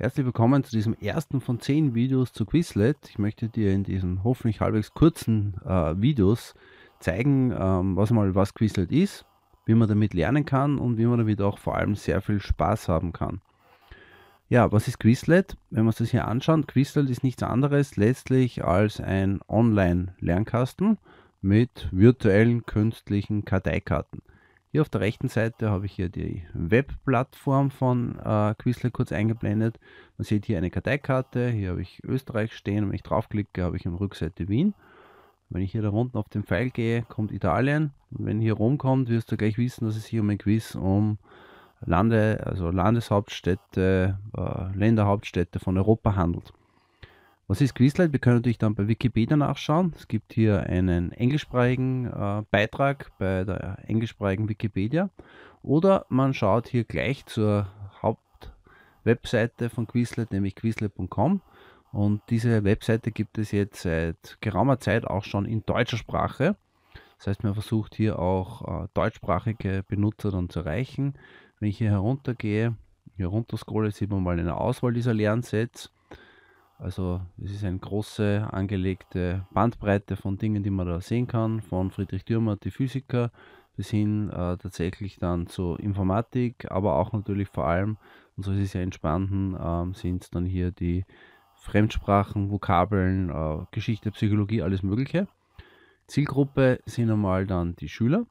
Herzlich willkommen zu diesem ersten von zehn Videos zu Quizlet. Ich möchte dir in diesen hoffentlich halbwegs kurzen äh, Videos zeigen, ähm, was mal was Quizlet ist, wie man damit lernen kann und wie man damit auch vor allem sehr viel Spaß haben kann. Ja, was ist Quizlet? Wenn wir uns das hier anschauen, Quizlet ist nichts anderes letztlich als ein Online-Lernkasten mit virtuellen künstlichen Karteikarten. Hier auf der rechten Seite habe ich hier die Webplattform von äh, Quizlet kurz eingeblendet. Man sieht hier eine Karteikarte, hier habe ich Österreich stehen wenn ich draufklicke, habe ich am Rückseite Wien. Wenn ich hier da unten auf den Pfeil gehe, kommt Italien. Und wenn hier rumkommt, wirst du gleich wissen, dass es hier um ein Quiz um Lande, also Landeshauptstädte, äh, Länderhauptstädte von Europa handelt. Was ist Quizlet? Wir können natürlich dann bei Wikipedia nachschauen. Es gibt hier einen englischsprachigen äh, Beitrag bei der englischsprachigen Wikipedia. Oder man schaut hier gleich zur Hauptwebseite von Quizlet, nämlich quizlet.com. Und diese Webseite gibt es jetzt seit geraumer Zeit auch schon in deutscher Sprache. Das heißt, man versucht hier auch äh, deutschsprachige Benutzer dann zu erreichen. Wenn ich hier heruntergehe, hier runter scrolle, sieht man mal eine Auswahl dieser Lernsets. Also es ist eine große angelegte Bandbreite von Dingen, die man da sehen kann, von Friedrich Dürmer, die Physiker, bis hin äh, tatsächlich dann zur Informatik, aber auch natürlich vor allem, und so ist es ja entspannten, äh, sind dann hier die Fremdsprachen, Vokabeln, äh, Geschichte, Psychologie, alles Mögliche. Zielgruppe sind einmal dann die Schüler.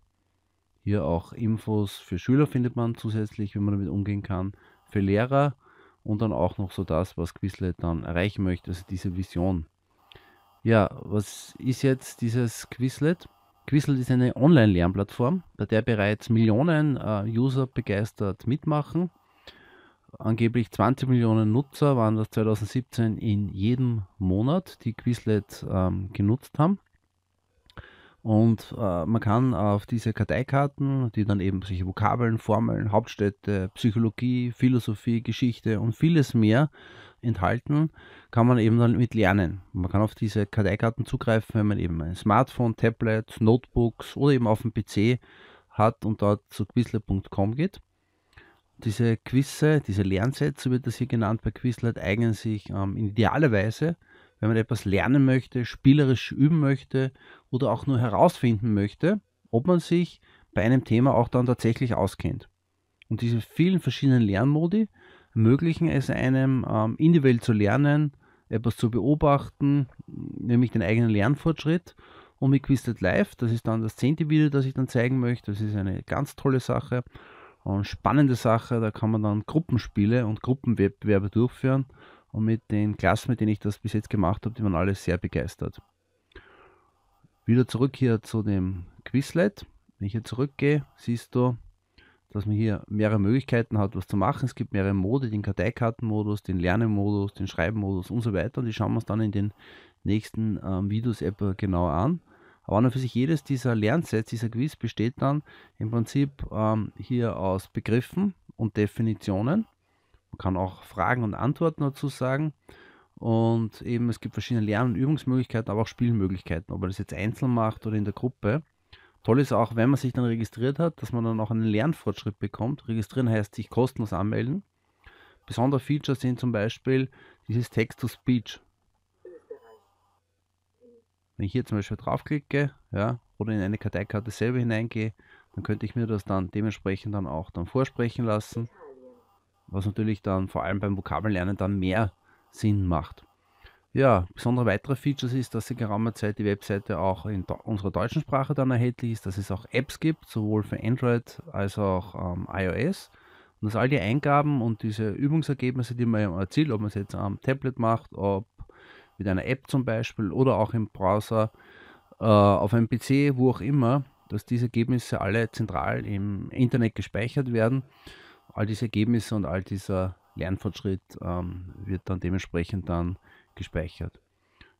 Hier auch Infos für Schüler findet man zusätzlich, wie man damit umgehen kann. Für Lehrer und dann auch noch so das, was Quizlet dann erreichen möchte, also diese Vision. Ja, was ist jetzt dieses Quizlet? Quizlet ist eine Online-Lernplattform, bei der bereits Millionen äh, User begeistert mitmachen. Angeblich 20 Millionen Nutzer waren das 2017 in jedem Monat, die Quizlet ähm, genutzt haben. Und äh, man kann auf diese Karteikarten, die dann eben solche Vokabeln, Formeln, Hauptstädte, Psychologie, Philosophie, Geschichte und vieles mehr enthalten, kann man eben dann mit lernen. Man kann auf diese Karteikarten zugreifen, wenn man eben ein Smartphone, Tablet, Notebooks oder eben auf dem PC hat und dort zu quizlet.com geht. Diese Quizze, diese Lernsätze wird das hier genannt bei Quizlet, eignen sich ähm, in idealer Weise wenn man etwas lernen möchte, spielerisch üben möchte oder auch nur herausfinden möchte, ob man sich bei einem Thema auch dann tatsächlich auskennt. Und diese vielen verschiedenen Lernmodi ermöglichen es einem, ähm, individuell zu lernen, etwas zu beobachten, nämlich den eigenen Lernfortschritt. Und mit Quizlet Live, das ist dann das zehnte Video, das ich dann zeigen möchte. Das ist eine ganz tolle Sache und spannende Sache. Da kann man dann Gruppenspiele und Gruppenwettbewerbe durchführen und mit den Klassen, mit denen ich das bis jetzt gemacht habe, die waren alle sehr begeistert. Wieder zurück hier zu dem Quizlet. Wenn ich hier zurückgehe, siehst du, dass man hier mehrere Möglichkeiten hat, was zu machen. Es gibt mehrere Modi, den Karteikartenmodus, den lernen den schreiben und so weiter. Und die schauen wir uns dann in den nächsten ähm, Videos genauer an. Aber an und für sich jedes dieser Lernsets, dieser Quiz besteht dann im Prinzip ähm, hier aus Begriffen und Definitionen kann auch Fragen und Antworten dazu sagen. Und eben, es gibt verschiedene Lern- und Übungsmöglichkeiten, aber auch Spielmöglichkeiten, ob man das jetzt einzeln macht oder in der Gruppe. Toll ist auch, wenn man sich dann registriert hat, dass man dann auch einen Lernfortschritt bekommt. Registrieren heißt sich kostenlos anmelden. Besondere Features sind zum Beispiel dieses Text-to-Speech. Wenn ich hier zum Beispiel draufklicke, ja, oder in eine Karteikarte selber hineingehe, dann könnte ich mir das dann dementsprechend dann auch dann vorsprechen lassen was natürlich dann vor allem beim Vokabellernen dann mehr Sinn macht. Ja, besondere weitere Features ist, dass in geraumer Zeit die Webseite auch in unserer deutschen Sprache dann erhältlich ist, dass es auch Apps gibt, sowohl für Android als auch ähm, iOS. Und dass all die Eingaben und diese Übungsergebnisse, die man erzielt, ob man es jetzt am Tablet macht, ob mit einer App zum Beispiel oder auch im Browser, äh, auf einem PC, wo auch immer, dass diese Ergebnisse alle zentral im Internet gespeichert werden all diese Ergebnisse und all dieser Lernfortschritt ähm, wird dann dementsprechend dann gespeichert.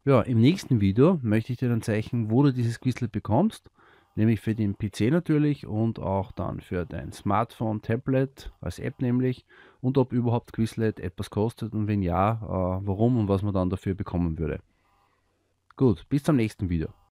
Ja, im nächsten Video möchte ich dir dann zeigen, wo du dieses Quizlet bekommst, nämlich für den PC natürlich und auch dann für dein Smartphone, Tablet als App nämlich und ob überhaupt Quizlet etwas kostet und wenn ja, äh, warum und was man dann dafür bekommen würde. Gut, bis zum nächsten Video.